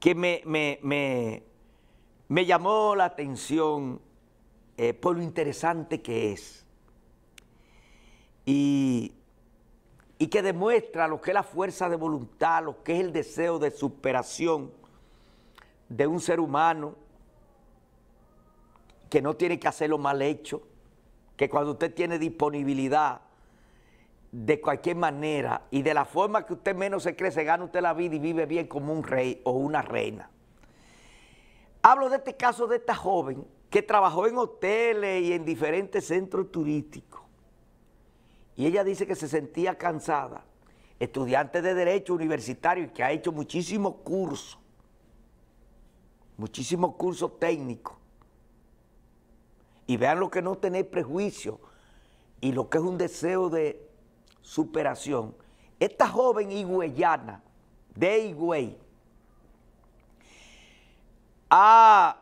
que me, llamó la atención eh, por lo interesante que es y, y que demuestra lo que es la fuerza de voluntad, lo que es el deseo de superación de un ser humano que no tiene que hacer lo mal hecho, que cuando usted tiene disponibilidad de cualquier manera y de la forma que usted menos se cree, se gana usted la vida y vive bien como un rey o una reina. Hablo de este caso de esta joven que trabajó en hoteles y en diferentes centros turísticos. Y ella dice que se sentía cansada, estudiante de Derecho Universitario y que ha hecho muchísimos cursos, muchísimos cursos técnicos. Y vean lo que no tener prejuicio y lo que es un deseo de superación, esta joven higüeyana de Higüey ha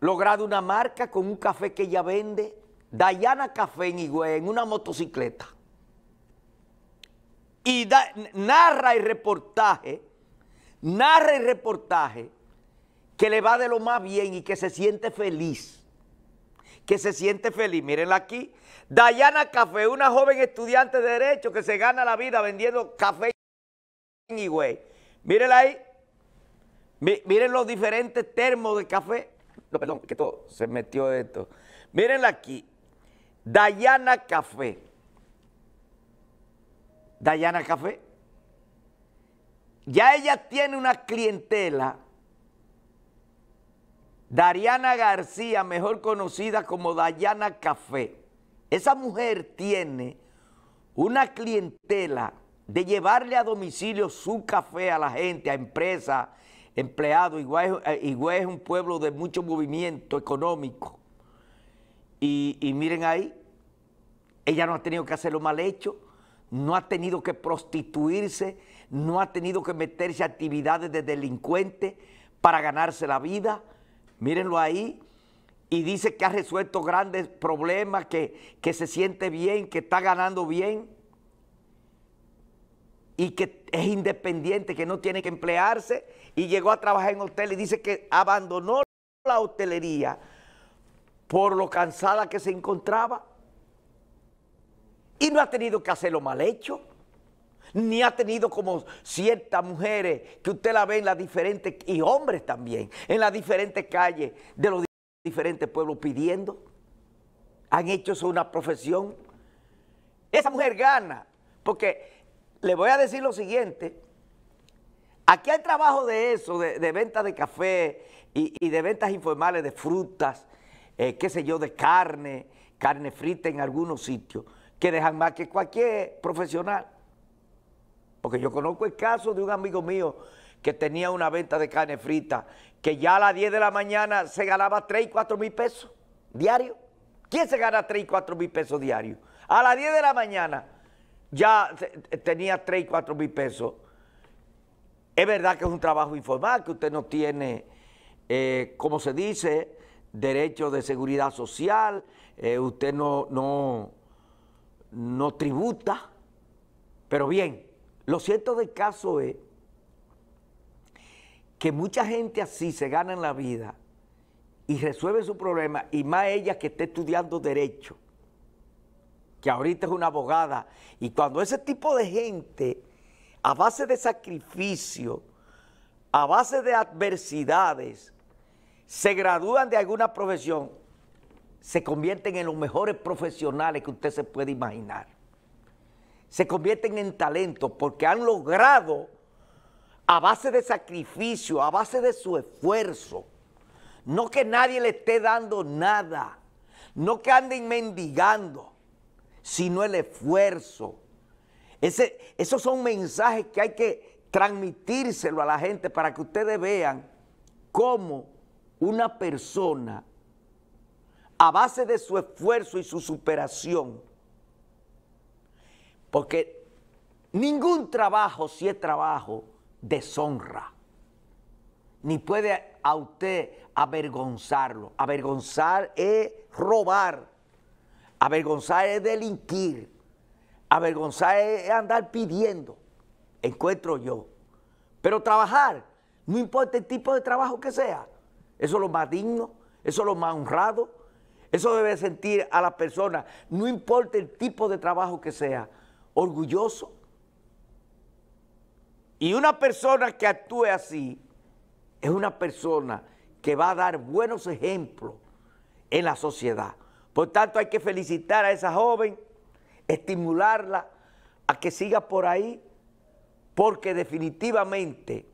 logrado una marca con un café que ella vende, Dayana Café en Higüey, en una motocicleta. Y narra el reportaje, narra el reportaje que le va de lo más bien y que se siente feliz que se siente feliz. Mírenla aquí. Dayana Café, una joven estudiante de Derecho que se gana la vida vendiendo café y güey. Mírenla ahí. Miren los diferentes termos de café. No, perdón, que todo se metió esto. Mírenla aquí. Dayana Café. Dayana Café. Ya ella tiene una clientela Dariana García, mejor conocida como Dayana Café, esa mujer tiene una clientela de llevarle a domicilio su café a la gente, a empresas, empleados. Eh, igual es un pueblo de mucho movimiento económico. Y, miren ahí, ella no ha tenido que hacer lo mal hecho, no ha tenido que prostituirse, no ha tenido que meterse a actividades de delincuente para ganarse la vida mírenlo ahí, y dice que ha resuelto grandes problemas, que, se siente bien, que está ganando bien y que es independiente, que no tiene que emplearse, y llegó a trabajar en hotel y dice que abandonó la hotelería por lo cansada que se encontraba y no ha tenido que hacerlo mal hecho ni ha tenido como ciertas mujeres que usted la ve en las diferentes, y hombres también, en las diferentes calles de los diferentes pueblos pidiendo. Han hecho eso una profesión. Esa mujer gana, porque le voy a decir lo siguiente, aquí hay trabajo de eso, de, ventas de café y, de ventas informales de frutas, eh, qué sé yo, de carne, carne frita en algunos sitios, que dejan más que cualquier profesional. Porque yo conozco el caso de un amigo mío que tenía una venta de carne frita que ya a las 10 de la mañana se ganaba 3 y 4 mil pesos diario. ¿Quién se gana 3 y 4 mil pesos diario? A las 10 de la mañana ya eh, tenía 3 y 4 mil pesos. Es verdad que es un trabajo informal, que usted no tiene, eh, como se dice, derecho de seguridad social, eh, usted no, no, no tributa, pero bien, lo cierto del caso es que mucha gente así se gana en la vida y resuelve su problema, y más ella que está estudiando derecho, que ahorita es una abogada, y cuando ese tipo de gente, a base de sacrificio, a base de adversidades, se gradúan de alguna profesión, se convierten en los mejores profesionales que usted se puede imaginar se convierten en talento porque han logrado a base de sacrificio, a base de su esfuerzo, no que nadie le esté dando nada, no que anden mendigando, sino el esfuerzo. Ese, esos son mensajes que hay que transmitírselo a la gente para que ustedes vean cómo una persona, a base de su esfuerzo y su superación, porque ningún trabajo, si es trabajo, deshonra. Ni puede a usted avergonzarlo. Avergonzar es robar. Avergonzar es delinquir. Avergonzar es andar pidiendo. Encuentro yo. Pero trabajar, no importa el tipo de trabajo que sea. Eso es lo más digno, eso es lo más honrado. Eso debe sentir a la persona, no importa el tipo de trabajo que sea orgulloso. Y una persona que actúe así es una persona que va a dar buenos ejemplos en la sociedad. Por tanto, hay que felicitar a esa joven, estimularla a que siga por ahí, porque definitivamente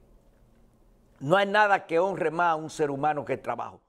no hay nada que honre más a un ser humano que el trabajo.